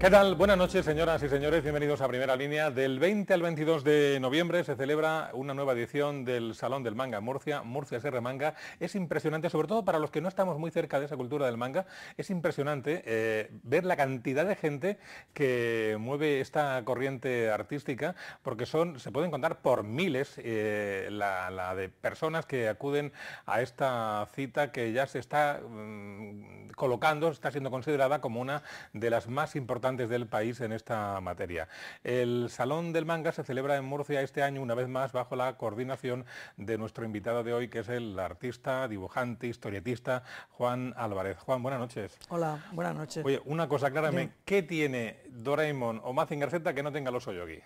¿Qué tal? Buenas noches, señoras y señores. Bienvenidos a Primera Línea. Del 20 al 22 de noviembre se celebra una nueva edición del Salón del Manga Murcia. Murcia se Manga. Es impresionante, sobre todo para los que no estamos muy cerca de esa cultura del manga, es impresionante eh, ver la cantidad de gente que mueve esta corriente artística, porque son, se pueden contar por miles eh, la, de personas que acuden a esta cita que ya se está mm, colocando, está siendo considerada como una de las más importantes del país en esta materia. El Salón del Manga se celebra en Murcia este año, una vez más, bajo la coordinación de nuestro invitado de hoy, que es el artista, dibujante, historietista Juan Álvarez. Juan, buenas noches. Hola, buenas noches. Oye, una cosa, claramente, ¿qué tiene Doraemon o Mazinger Z que no tenga los hoyos aquí?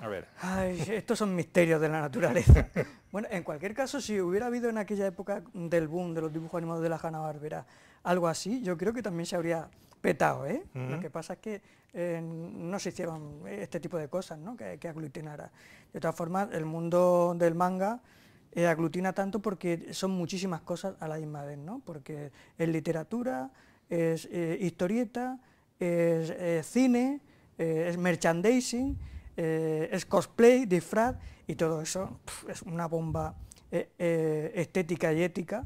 A ver. Ay, estos son misterios de la naturaleza. bueno, en cualquier caso, si hubiera habido en aquella época del boom de los dibujos animados de la Jana barbera algo así, yo creo que también se habría ¿eh? Lo que pasa es que eh, no se hicieron este tipo de cosas, ¿no? Que, que aglutinara. De todas formas, el mundo del manga eh, aglutina tanto porque son muchísimas cosas a la misma vez, ¿no? Porque es literatura, es historieta, es, cine, es merchandising, es cosplay, disfraz, y todo eso es una bomba estética y ética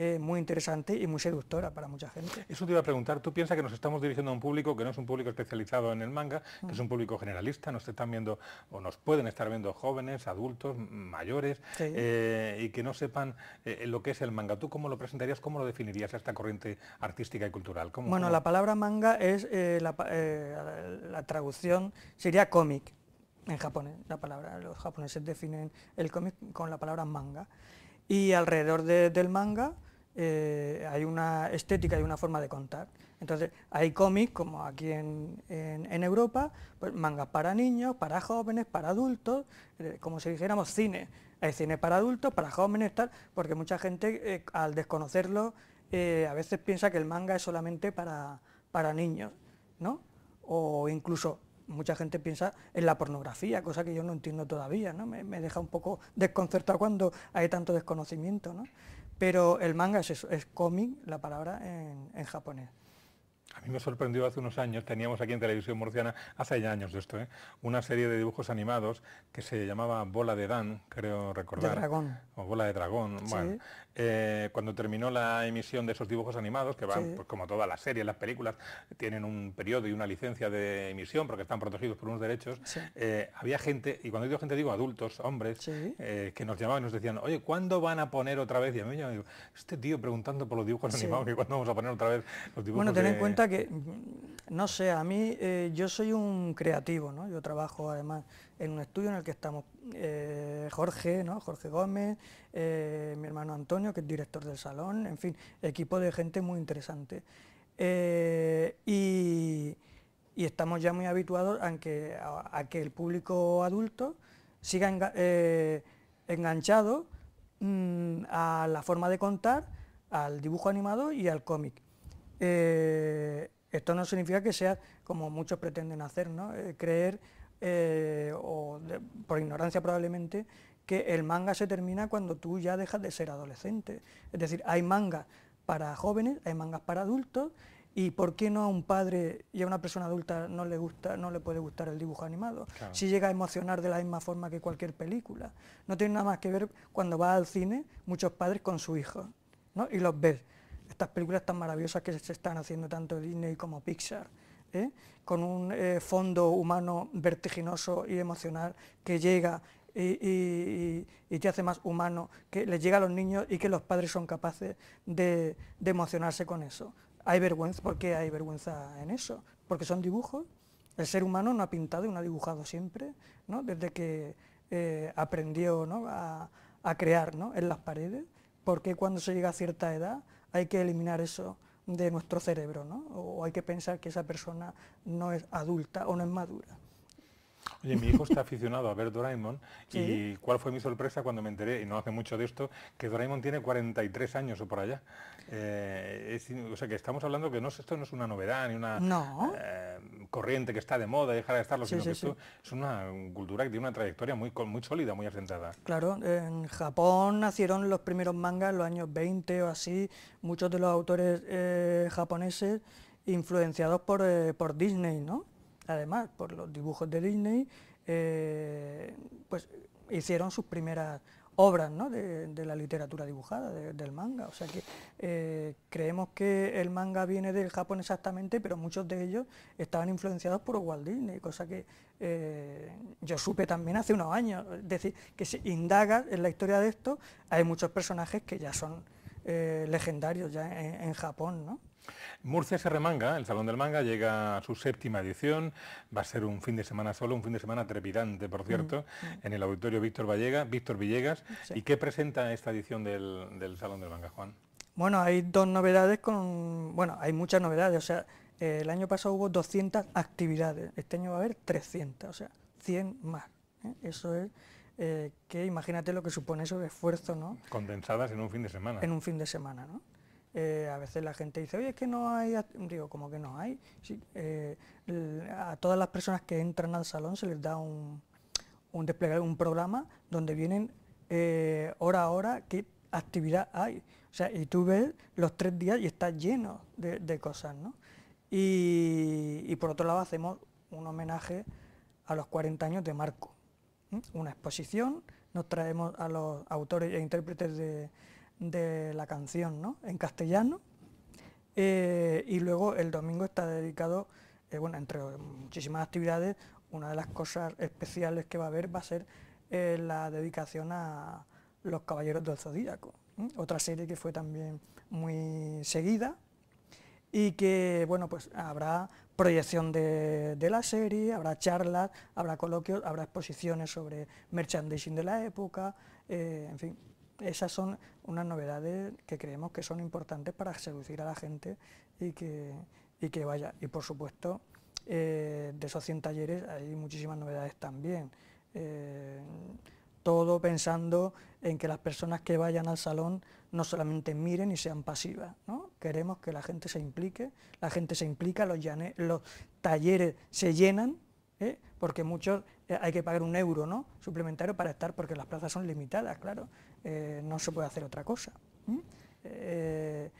eh, muy interesante y muy seductora para mucha gente. Eso te iba a preguntar, ¿tú piensas que nos estamos dirigiendo a un público que no es un público especializado en el manga, que es un público generalista, nos están viendo o nos pueden estar viendo jóvenes, adultos, mayores, eh, y que no sepan eh, lo que es el manga? ¿Tú cómo lo presentarías, cómo lo definirías ...a esta corriente artística y cultural? bueno, la palabra manga es, la, traducción sería cómic, en japonés, la palabra, los japoneses definen el cómic con la palabra manga. Y alrededor del manga eh, hay una estética y una forma de contar. Entonces, hay cómics, como aquí en, Europa, pues, mangas para niños, para jóvenes, para adultos, eh, como si dijéramos cine. Hay cine para adultos, para jóvenes, tal, porque mucha gente, eh, al desconocerlo, a veces piensa que el manga es solamente para, niños, ¿no? O incluso mucha gente piensa en la pornografía, cosa que yo no entiendo todavía, ¿no? Me, deja un poco desconcertado cuando hay tanto desconocimiento, ¿no? Pero el manga es, eso, es cómic, la palabra en, japonés. A mí me sorprendió hace unos años, teníamos aquí en Televisión Murciana, hace ya años de esto, ¿eh? una serie de dibujos animados que se llamaba Bola de Dan, creo recordar. O Bola de Dragón, eh, cuando terminó la emisión de esos dibujos animados, que van, pues, como todas las series, las películas, tienen un periodo y una licencia de emisión porque están protegidos por unos derechos, eh, había gente, y cuando digo gente digo adultos, hombres, eh, que nos llamaban y nos decían, oye, ¿cuándo van a poner otra vez? Y a mí me digo, este tío preguntando por los dibujos animados, cuándo vamos a poner otra vez los dibujos Bueno, ten en cuenta que no sé, a mí eh, yo soy un creativo, ¿no? Yo trabajo además en un estudio en el que estamos eh, Jorge, ¿no? Jorge Gómez, eh, mi hermano Antonio, que es director del salón, en fin, equipo de gente muy interesante. Y, estamos ya muy habituados a que, el público adulto siga enganchado mm, a la forma de contar, al dibujo animado y al cómic. Esto no significa que sea como muchos pretenden hacer, eh, creer, eh, o por ignorancia probablemente, que el manga se termina cuando tú ya dejas de ser adolescente. Es decir, hay mangas para jóvenes, hay mangas para adultos, ¿Y por qué no a un padre y a una persona adulta no le gusta, no le puede gustar el dibujo animado? Si llega a emocionar de la misma forma que cualquier película. No tiene nada más que ver cuando va al cine muchos padres con su hijo, Y los ves estas películas tan maravillosas que se están haciendo tanto Disney como Pixar, ¿eh? con un eh, fondo humano vertiginoso y emocional que llega y, te hace más humano, que les llega a los niños y que los padres son capaces de, emocionarse con eso. Hay vergüenza, ¿por qué hay vergüenza en eso? Porque son dibujos, el ser humano no ha pintado y no ha dibujado siempre, desde que eh, aprendió a, crear en las paredes, porque cuando se llega a cierta edad hay que eliminar eso de nuestro cerebro, ¿no? o hay que pensar que esa persona no es adulta o no es madura. Oye, mi hijo está aficionado a ver Doraemon y cuál fue mi sorpresa cuando me enteré, y no hace mucho de esto, que Doraemon tiene 43 años o por allá. Eh, es, o sea, que estamos hablando que no, esto no es una novedad ni una eh, corriente que está de moda y dejar de estarlo, sino que esto es una cultura que tiene una trayectoria muy, muy sólida, muy asentada. Claro, en Japón nacieron los primeros mangas en los años 20 o así, muchos de los autores eh, japoneses influenciados por, por Disney, ¿no? además por los dibujos de Disney, eh, pues hicieron sus primeras obras ¿no? de, la literatura dibujada, del manga. O sea que eh, creemos que el manga viene del Japón exactamente, pero muchos de ellos estaban influenciados por Walt Disney, cosa que eh, yo supe también hace unos años. Es decir, que si indagas en la historia de esto, hay muchos personajes que ya son legendarios ya en, en Japón, ¿no? Murcia se remanga, el Salón del Manga llega a su séptima edición, va a ser un fin de semana solo, un fin de semana trepidante, por cierto, mm, mm. en el auditorio Víctor, Vallega, Víctor Villegas. ¿Y qué presenta esta edición del, Salón del Manga, Juan? Bueno, hay dos novedades, con, bueno, hay muchas novedades, o sea, eh, el año pasado hubo 200 actividades, este año va a haber 300, o sea, 100 más. ¿eh? Eso es eh, que imagínate lo que supone eso de esfuerzo, ¿no? Condensadas en un fin de semana. En un fin de semana, ¿no? Eh, a veces la gente dice, oye, es que no hay, digo, como que no hay. Eh, a todas las personas que entran al salón se les da un, un desplegar, un programa donde vienen eh, hora a hora qué actividad hay. O sea, y tú ves los tres días y está lleno de, cosas, ¿no? Y, y, por otro lado hacemos un homenaje a los 40 años de Marco. Una exposición, nos traemos a los autores e intérpretes de, de la canción ¿no? en castellano. Eh, y luego el domingo está dedicado, eh, bueno, entre muchísimas actividades, una de las cosas especiales que va a haber va a ser eh, la dedicación a Los Caballeros del Zodíaco, otra serie que fue también muy seguida y que, bueno, pues habrá proyección de, la serie, habrá charlas, habrá coloquios, habrá exposiciones sobre merchandising de la época, en fin, esas son unas novedades que creemos que son importantes para seducir a la gente y que, vaya. Y por supuesto, eh, de esos 100 talleres hay muchísimas novedades también. Eh, todo pensando en que las personas que vayan al salón no solamente miren y sean pasivas, queremos que la gente se implique, la gente se implica, los, talleres se llenan, ¿eh? porque muchos hay que pagar un euro ¿no? suplementario para estar, porque las plazas son limitadas, claro, eh, no se puede hacer otra cosa. Eh,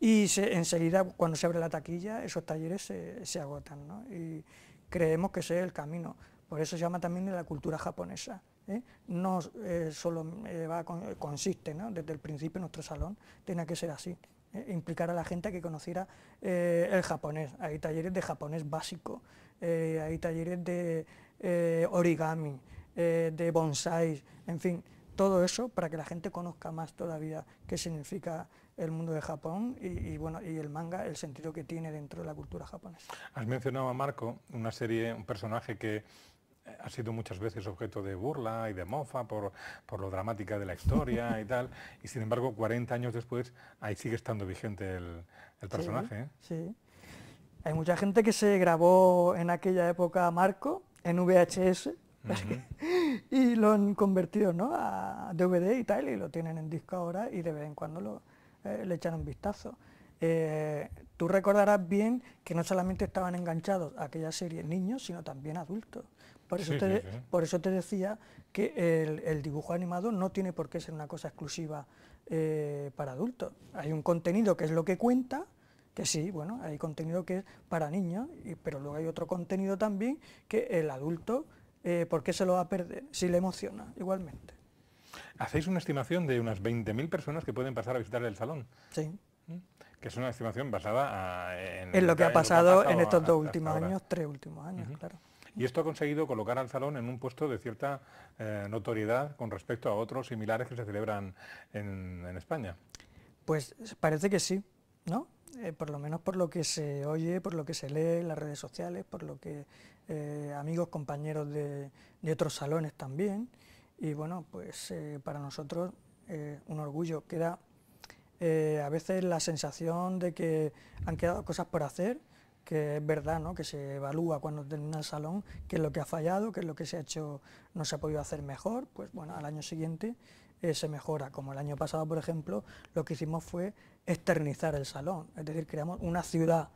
y enseguida, cuando se abre la taquilla, esos talleres se, agotan, y creemos que ese es el camino. Por eso se llama también la cultura japonesa. ¿eh? No solo consiste, desde el principio nuestro salón tenía que ser así, implicar a la gente que conociera el japonés. Hay talleres de japonés básico, hay talleres de origami, de bonsai, en fin, todo eso para que la gente conozca más todavía qué significa el mundo de Japón y, bueno y el manga el sentido que tiene dentro de la cultura japonesa. Has mencionado a Marco, una serie, un personaje que eh, ha sido muchas veces objeto de burla y de mofa por, lo dramática de la historia y tal, y sin embargo 40 años después ahí sigue estando vigente el, personaje. ¿eh? sí, Hay mucha gente que se grabó en aquella época Marco en VHS y lo han convertido a DVD y tal, y lo tienen en disco ahora y de vez en cuando lo, eh, le echan un vistazo. Eh, tú recordarás bien que no solamente estaban enganchados a aquella serie niños, sino también adultos. Por eso, te, por eso te decía que el, dibujo animado no tiene por qué ser una cosa exclusiva eh, para adultos. Hay un contenido que es lo que cuenta, que sí, bueno, hay contenido que es para niños, pero luego hay otro contenido también que el adulto eh, ¿por qué se lo va a perder si le emociona igualmente? Hacéis una estimación de unas 20.000 personas que pueden pasar a visitar el salón. Sí. ¿Mm? Que es una estimación basada ah, en, en, lo que ha pasado en, estos dos últimos años, tres últimos años, claro. Y esto ha conseguido colocar al salón en un puesto de cierta eh, notoriedad con respecto a otros similares que se celebran en, España. Pues parece que sí, ¿no? Eh, por lo menos por lo que se oye, por lo que se lee en las redes sociales, por lo que eh, amigos, compañeros de, otros salones también. Y bueno, pues eh, para nosotros eh, un orgullo. Queda a veces la sensación de que han quedado cosas por hacer, que es verdad, ¿no? que se evalúa cuando termina el salón qué es lo que ha fallado, qué es lo que se ha hecho, no se ha podido hacer mejor, pues bueno, al año siguiente se mejora. Como el año pasado, por ejemplo, lo que hicimos fue externizar el salón, es decir, creamos una ciudad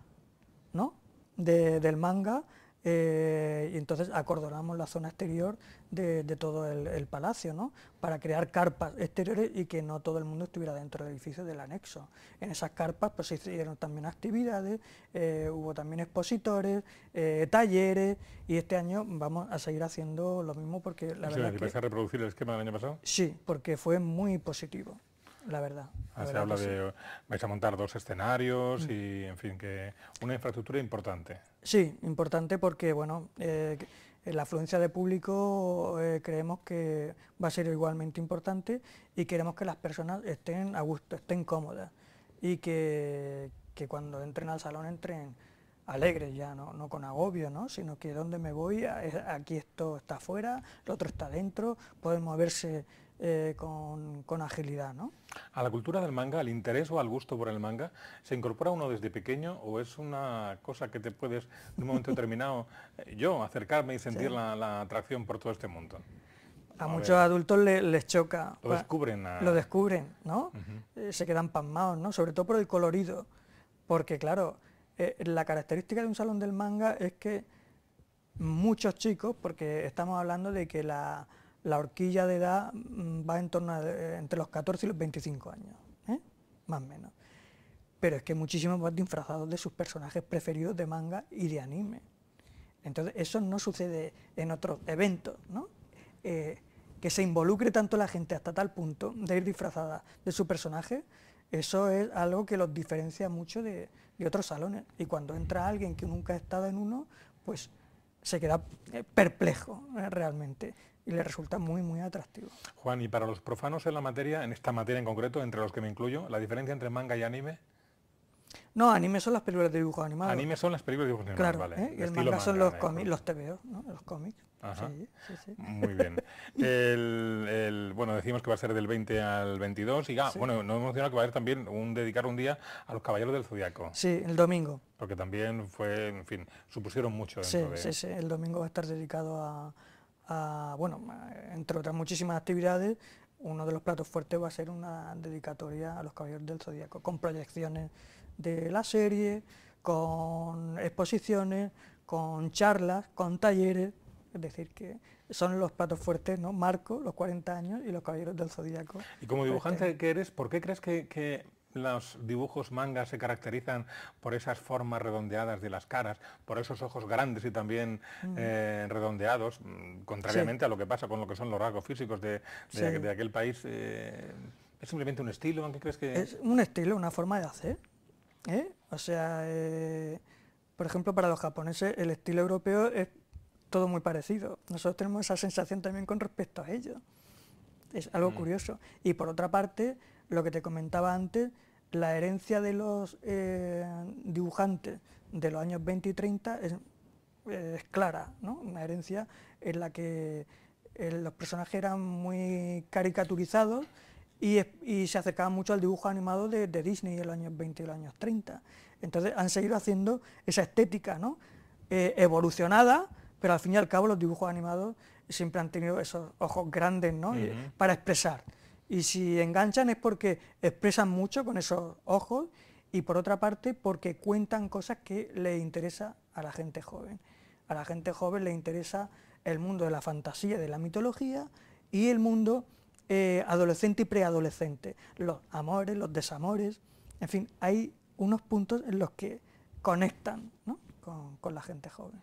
del manga eh, y entonces acordonamos la zona exterior de, todo el, palacio, ¿no? para crear carpas exteriores y que no todo el mundo estuviera dentro del edificio del anexo. En esas carpas pues, se hicieron también actividades, eh, hubo también expositores, eh, talleres, y este año vamos a seguir haciendo lo mismo porque la sí, verdad... ¿Vas a reproducir el esquema del año pasado? Sí, porque fue muy positivo, la verdad. Se habla de, vais a montar dos escenarios mm. y, en fin, que una infraestructura importante. Sí, importante porque, bueno, eh, la afluencia de público eh, creemos que va a ser igualmente importante y queremos que las personas estén a gusto, estén cómodas y que, cuando entren al salón entren alegres ya, ¿no? con agobio, ¿no? sino que donde me voy, aquí esto está afuera, lo otro está dentro, pueden moverse eh, con, agilidad. ¿no? ¿A la cultura del manga, al interés o al gusto por el manga, se incorpora uno desde pequeño o es una cosa que te puedes, en un momento determinado, eh, yo acercarme y sentir la, atracción por todo este mundo? A, muchos adultos les choca. Lo descubren. Lo descubren, ¿no? Eh, se quedan pasmados, ¿no? Sobre todo por el colorido, porque claro, la característica de un salón del manga es que muchos chicos, porque estamos hablando de que la, la horquilla de edad mm, va en torno eh, entre los 14 y los 25 años, ¿eh? más o menos. Pero es que muchísimos van disfrazados de sus personajes preferidos de manga y de anime. Entonces, eso no sucede en otros eventos, ¿no? Eh, que se involucre tanto la gente hasta tal punto de ir disfrazada de su personaje, eso es algo que los diferencia mucho de, otros salones. Y cuando entra alguien que nunca ha estado en uno, pues se queda perplejo realmente y resulta muy, muy atractivo. Juan, y para los profanos en la materia, en esta materia en concreto, entre los que me incluyo, ¿la diferencia entre manga y anime? No, anime son las películas de dibujo animado. Anime son las películas de dibujos animados, vale. ¿eh? Y el manga, son los ¿eh? los TVO, los cómics. Muy bien. bueno, decimos que va a ser del 20 al 22 y ya, ah, bueno, nos hemos que va a haber también un dedicar un día a los Caballeros del Zodiaco. Sí, el domingo. Porque también fue, en fin, supusieron mucho. sí, sí, sí, el domingo va a estar dedicado a, bueno, entre otras muchísimas actividades, uno de los platos fuertes va a ser una dedicatoria a los Caballeros del Zodíaco, con proyecciones de la serie, con exposiciones, con charlas, con talleres, es decir, que son los platos fuertes, ¿no? Marco, los 40 años y los Caballeros del Zodíaco. Y como dibujante este, que eres, ¿por qué crees que los dibujos manga se caracterizan por esas formas redondeadas de las caras, por esos ojos grandes y también mm. eh, redondeados, mm, contrariamente a lo que pasa con lo que son los rasgos físicos de, de, aquel país. Eh, ¿Es simplemente un estilo? que...? Es un estilo, una forma de hacer. ¿eh? O sea, por ejemplo, para los japoneses el estilo europeo es todo muy parecido. Nosotros tenemos esa sensación también con respecto a ello. Es algo mm. curioso. Y por otra parte lo que te comentaba antes, la herencia de los eh, dibujantes de los años 20 y 30 es, clara, ¿no? una herencia en la que eh, los personajes eran muy caricaturizados y, se acercaban mucho al dibujo animado de, Disney en los años 20 y los años 30. Entonces han seguido haciendo esa estética eh, evolucionada, pero al fin y al cabo los dibujos animados siempre han tenido esos ojos grandes para expresar. Y si enganchan es porque expresan mucho con esos ojos y por otra parte porque cuentan cosas que le interesa a la gente joven. A la gente joven le interesa el mundo de la fantasía, de la mitología y el mundo eh, adolescente y preadolescente, los amores, los desamores, en fin, hay unos puntos en los que conectan, ¿no? con, la gente joven.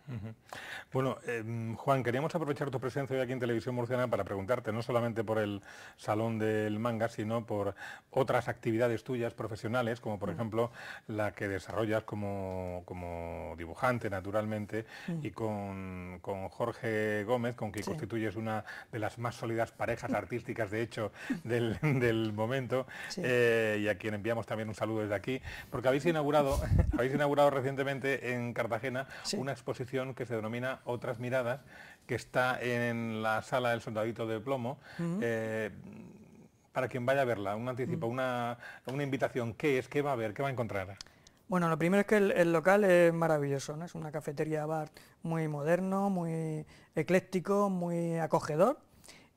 Bueno, em, Juan, queríamos aprovechar tu presencia hoy aquí en Televisión Murciana para preguntarte no solamente por el Salón del Manga, sino por otras actividades tuyas profesionales, como por ejemplo la que desarrollas como, como dibujante, naturalmente, y con, con, Jorge Gómez, con quien constituyes una de las más sólidas parejas artísticas, de hecho, del, momento, eh, y a quien enviamos también un saludo desde aquí, porque habéis inaugurado, habéis inaugurado recientemente en página, una exposición que se denomina Otras miradas, que está en la sala del soldadito de plomo. Eh, para quien vaya a verla, un anticipo, una, invitación, ¿qué es? ¿Qué va a ver? ¿Qué va a encontrar? Bueno, lo primero es que el, local es maravilloso, ¿no? es una cafetería bar muy moderno, muy ecléctico, muy acogedor.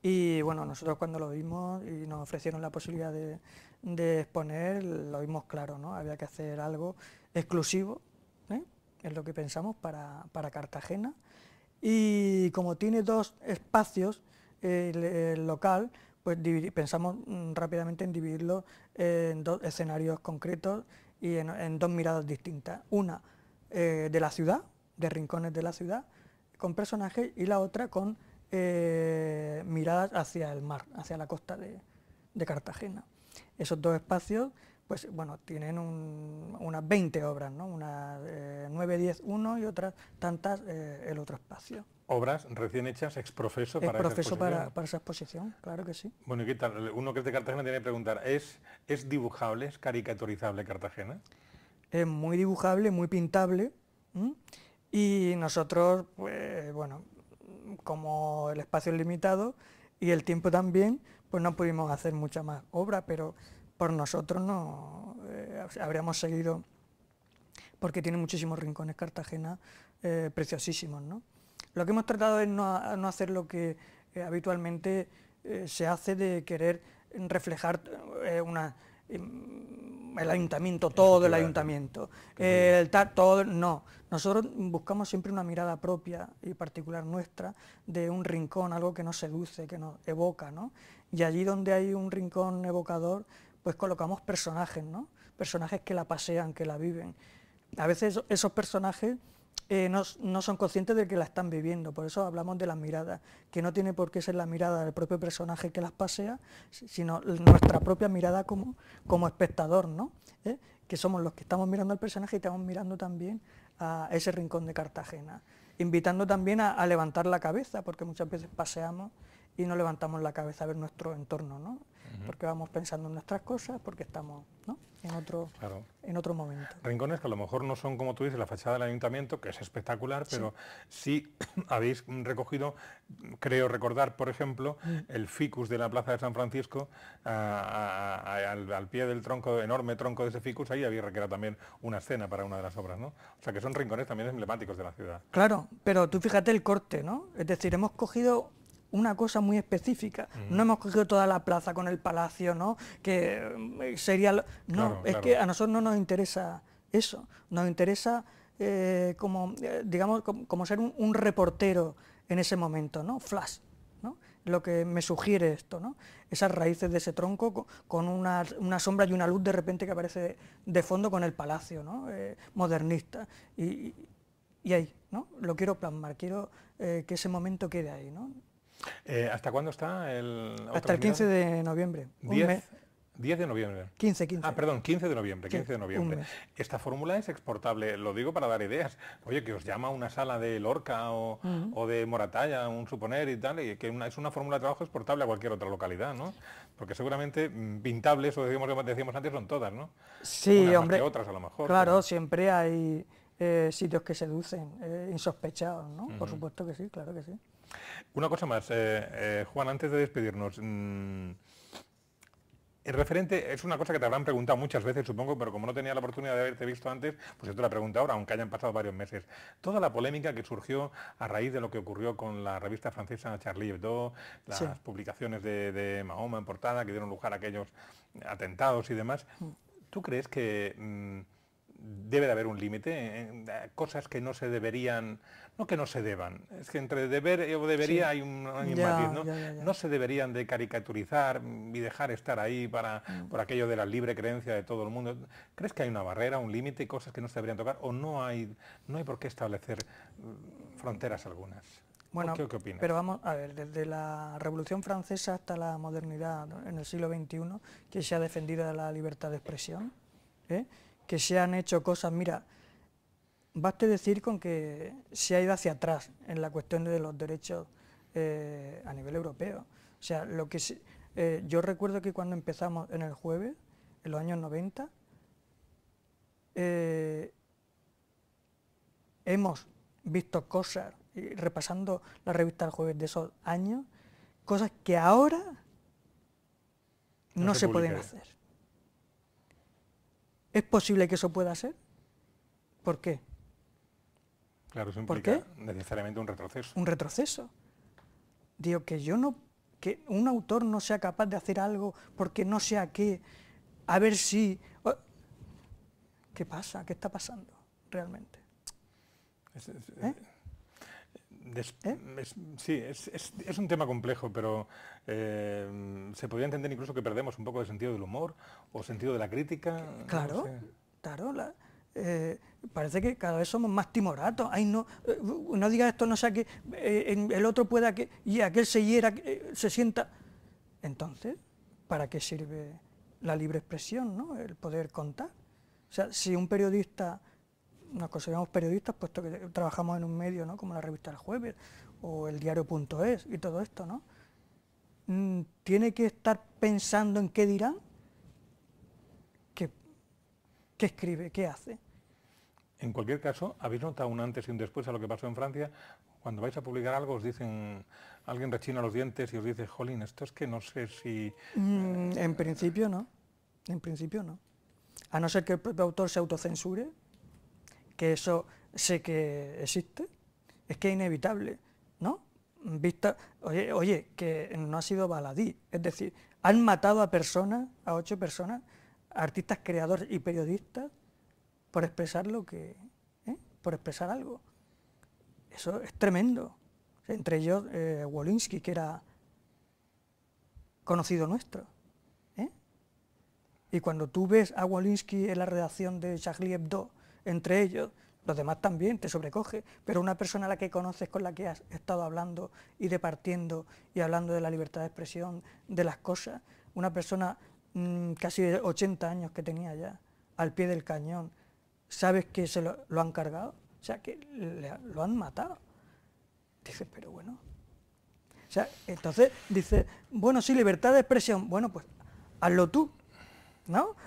Y bueno, nosotros cuando lo vimos y nos ofrecieron la posibilidad de, de exponer, lo vimos claro, ¿no? había que hacer algo exclusivo es lo que pensamos para, Cartagena, y como tiene dos espacios, el local, pues pensamos mm, rápidamente en dividirlo en dos escenarios concretos y en, dos miradas distintas. Una eh, de la ciudad, de rincones de la ciudad, con personajes, y la otra con eh, miradas hacia el mar, hacia la costa de, de Cartagena. Esos dos espacios pues bueno, tienen unas 20 obras, ¿no? unas 9, 10, 1 y otras tantas eh, el otro espacio. Obras recién hechas exprofeso para esa exposición. Para, para, esa exposición, claro que sí. Bueno, ¿y qué tal? Uno que es de Cartagena tiene que preguntar, ¿es, es dibujable, es caricaturizable Cartagena? Es muy dibujable, muy pintable, y nosotros, pues bueno, como el espacio es limitado y el tiempo también, pues no pudimos hacer mucha más obra, pero por nosotros no eh, habríamos seguido, porque tiene muchísimos rincones Cartagena eh, preciosísimos. ¿no? Lo que hemos tratado es no, hacer lo que eh, habitualmente se hace de querer reflejar una, el em, ayuntamiento, todo el ayuntamiento, el todo, no. Nosotros buscamos siempre una mirada propia y particular nuestra de un rincón, algo que nos seduce, que nos evoca, ¿no? Y allí donde hay un rincón evocador, pues colocamos personajes, ¿no? Personajes que la pasean, que la viven. A veces esos personajes eh, no, son conscientes de que la están viviendo, por eso hablamos de las miradas, que no tiene por qué ser la mirada del propio personaje que las pasea, sino nuestra propia mirada como, como espectador, ¿no? ¿Eh? que somos los que estamos mirando al personaje y estamos mirando también a ese rincón de Cartagena, invitando también a levantar la cabeza, porque muchas veces paseamos y no levantamos la cabeza a ver nuestro entorno, ¿no? Porque vamos pensando en nuestras cosas, porque estamos en, otro, en otro momento. Rincones que a lo mejor no son, como tú dices, la fachada del ayuntamiento, que es espectacular, pero sí, habéis recogido, creo recordar, por ejemplo, mm. el ficus de la Plaza de San Francisco, al, pie del tronco, enorme tronco de ese ficus, ahí había era también una escena para una de las obras, ¿no? O sea que son rincones también emblemáticos de la ciudad. Claro, pero tú fíjate el corte, ¿no? Es decir, hemos cogido una cosa muy específica. No hemos cogido toda la plaza con el palacio, ¿no? Que eh, sería... No, es que a nosotros no nos interesa eso. Nos interesa eh, como, eh, digamos, como, ser un, reportero en ese momento, ¿no? Flash, ¿no? Lo que me sugiere esto, ¿no? Esas raíces de ese tronco con, una, sombra y una luz de repente que aparece de, fondo con el palacio, ¿no? modernista. Y, ahí, ¿no? Lo quiero plasmar, quiero que ese momento quede ahí, ¿no? Eh, ¿Hasta cuándo está el...? Hasta el 15 de noviembre. 10, de noviembre. 15, 15. Ah, perdón, 15 de noviembre, 15 de noviembre. Esta fórmula es exportable, lo digo para dar ideas. Oye, que os llama una sala de Lorca o, de Moratalla, un suponer y tal, y que es una fórmula de trabajo exportable a cualquier otra localidad, ¿no? Porque seguramente mm, pintables, o decíamos, decíamos antes, son todas, ¿no? Sí, hombre. otras a lo mejor. Claro, siempre hay eh, sitios que seducen, eh, insospechados, ¿no? Por supuesto que sí, claro que sí. Una cosa más, eh, eh, Juan, antes de despedirnos. Mm, el referente es una cosa que te habrán preguntado muchas veces, supongo, pero como no tenía la oportunidad de haberte visto antes, pues yo te la pregunto ahora, aunque hayan pasado varios meses. Toda la polémica que surgió a raíz de lo que ocurrió con la revista francesa Charlie Hebdo, las publicaciones de, Mahoma en portada que dieron lugar a aquellos atentados y demás, mm. ¿tú crees que... Mm, debe de haber un límite, en eh, cosas que no se deberían, no que no se deban, es que entre deber o debería hay un, ¿no? se deberían de caricaturizar y dejar estar ahí para, mm. por aquello de la libre creencia de todo el mundo. ¿Crees que hay una barrera, un límite, cosas que no se deberían tocar o no hay, no hay por qué establecer mm, fronteras algunas? Bueno, ¿Qué, opinas? pero vamos a ver, desde la Revolución Francesa hasta la modernidad en el siglo XXI, que se ha defendido la libertad de expresión, ¿Eh? que se han hecho cosas. Mira, baste decir con que se ha ido hacia atrás en la cuestión de los derechos eh, a nivel europeo. O sea, lo que eh, yo recuerdo que cuando empezamos en el jueves, en los años 90, eh, hemos visto cosas, repasando la revista del jueves de esos años, cosas que ahora no, se pueden hacer. ¿Es posible que eso pueda ser? ¿Por qué? Claro, eso implica necesariamente un retroceso. Un retroceso. Digo, que yo no, que un autor no sea capaz de hacer algo porque no sea a qué, a ver si... Oh, ¿Qué pasa? ¿Qué está pasando realmente? ¿Eh? ¿Eh? sí, es, un tema complejo, pero eh, se podría entender incluso que perdemos un poco de sentido del humor o sentido de la crítica. Claro, claro. Eh, parece que cada vez somos más timoratos. no, no digas esto, no sea que el otro pueda que y aquel se hiera, se sienta. Entonces, ¿para qué sirve la libre expresión, no? el poder contar? O sea, si un periodista nos consideramos periodistas puesto que trabajamos en un medio como la revista El Jueves o el diario.es y todo esto, ¿no? Mm, tiene que estar pensando en qué dirán, qué, qué escribe, qué hace. En cualquier caso, ¿habéis notado un antes y un después a lo que pasó en Francia? Cuando vais a publicar algo, os dicen, alguien rechina los dientes y os dice, jolín, esto es que no sé si... Mm, eh, en principio no, en principio no. A no ser que el propio autor se autocensure, que eso sé que existe, es que es inevitable, ¿no? Vista, oye, oye, que no ha sido baladí, es decir, han matado a personas, a ocho personas, artistas, creadores y periodistas, por expresar lo que, ¿eh? por expresar algo. Eso es tremendo. Entre ellos ...Wolinski eh, Wolinsky, que era conocido nuestro. ¿eh? Y cuando tú ves a Wolinsky en la redacción de Charlie Hebdo, entre ellos, los demás también te sobrecoge, pero una persona a la que conoces, con la que has estado hablando y departiendo y hablando de la libertad de expresión, de las cosas, una persona mm, casi de 80 años que tenía ya, al pie del cañón, sabes que se lo, han cargado, o sea, que lo han matado. Dices, pero bueno. O sea, entonces dice bueno, sí, libertad de expresión, bueno, pues hazlo tú,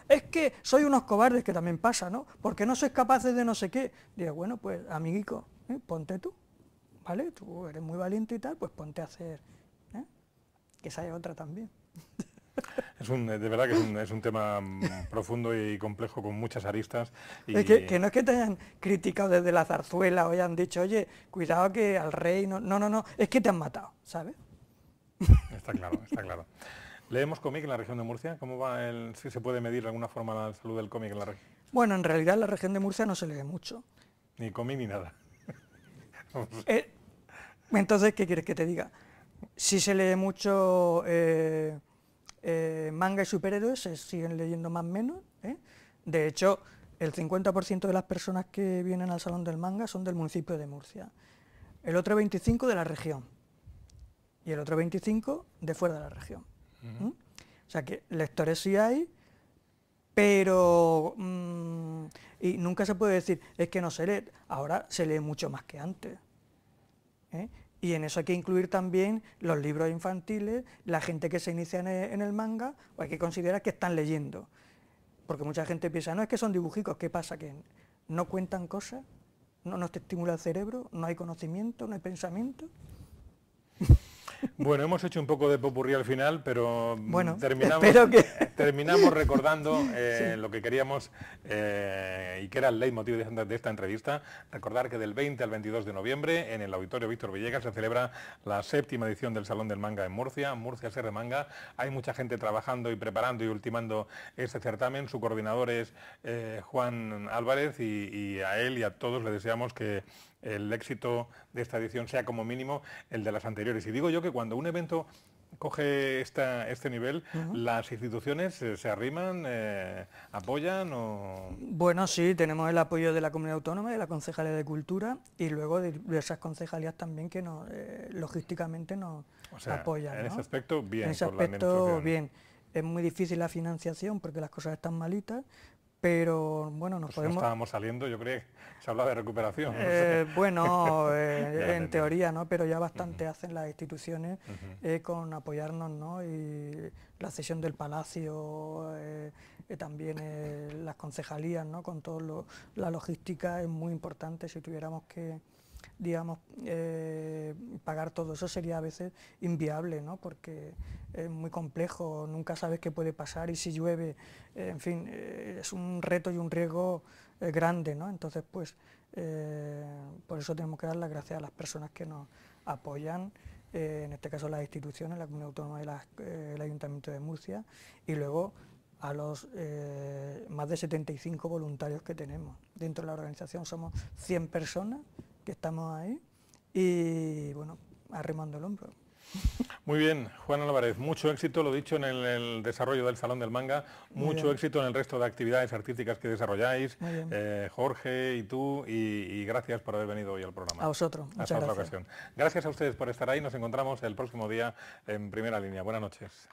es que soy unos cobardes, que también pasa, ¿no? Porque no sois capaces de no sé qué. Digo, bueno, pues amiguito ¿eh? ponte tú, ¿vale? Tú eres muy valiente y tal, pues ponte a hacer, ¿eh? que esa otra también. Es un, eh, de verdad que es un, tema mm, profundo y complejo con muchas aristas. Es que, no es que te hayan criticado desde la zarzuela o hayan dicho, oye, cuidado que al rey, no, no, no, no es que te han matado, ¿sabes? Está claro, está claro. ¿Leemos cómic en la región de Murcia? ¿Cómo va el, si se puede medir de alguna forma la salud del cómic en la región? Bueno, en realidad en la región de Murcia no se lee mucho. Ni cómic ni nada. Eh, entonces, ¿qué quieres que te diga? Si se lee mucho eh, eh, manga y superhéroes, se siguen leyendo más o menos. De hecho, el 50% de las personas que vienen al Salón del Manga son del municipio de Murcia, el otro 25% de la región y el otro 25% de fuera de la región. O sea que lectores sí hay, pero mm, y nunca se puede decir, es que no se lee, ahora se lee mucho más que antes. ¿eh? Y en eso hay que incluir también los libros infantiles, la gente que se inicia en el, manga, o hay que considerar que están leyendo. Porque mucha gente piensa, no, es que son dibujicos, ¿qué pasa? ¿Que no cuentan cosas? ¿No nos estimula el cerebro? ¿No hay conocimiento? ¿No hay pensamiento? Bueno, hemos hecho un poco de popurrí al final, pero mm, bueno, terminamos, terminamos recordando eh, lo que queríamos eh, y que era el leitmotiv de esta entrevista. Recordar que del 20 al 22 de noviembre en el Auditorio Víctor Villegas se celebra la séptima edición del Salón del Manga en Murcia, Murcia se Manga. Hay mucha gente trabajando y preparando y ultimando este certamen. Su coordinador es eh, Juan Álvarez y, y a él y a todos le deseamos que el éxito de esta edición sea como mínimo el de las anteriores. Y digo yo que cuando cuando un evento coge este nivel, ¿las instituciones eh, se arriman, eh, apoyan Bueno, sí, tenemos el apoyo de la Comunidad Autónoma, de la Concejalía de Cultura y luego de esas concejalías también que nos, eh, logísticamente nos o apoyan. en ese aspecto, bien. En ese aspecto, bien. Es muy difícil la financiación porque las cosas están malitas, pero bueno, nos pues podemos... estábamos saliendo, yo creo que se habla de recuperación. Eh, bueno, eh, en teoría, ¿no? Pero ya bastante hacen las instituciones eh, con apoyarnos, ¿no? Y la sesión del Palacio, también las concejalías, ¿no? Con todo lo, la logística es muy importante si tuviéramos que digamos, eh, pagar todo eso sería a veces inviable, ¿no? porque es muy complejo, nunca sabes qué puede pasar y si llueve, eh, en fin, eh, es un reto y un riesgo grande, ¿no? entonces pues por eso tenemos que dar las gracias a las personas que nos apoyan, en este caso las instituciones, la Comunidad Autónoma y el Ayuntamiento de Murcia, y luego a los más de 75 voluntarios que tenemos. Dentro de la organización somos 100 personas que estamos ahí y bueno, arrimando el hombro. Muy bien, Juan Álvarez, mucho éxito, lo dicho, en el, desarrollo del Salón del Manga, mucho éxito en el resto de actividades artísticas que desarrolláis, eh, Jorge y tú, y, gracias por haber venido hoy al programa. A vosotros, muchas ocasión. Gracias a ustedes por estar ahí, nos encontramos el próximo día en Primera Línea. Buenas noches.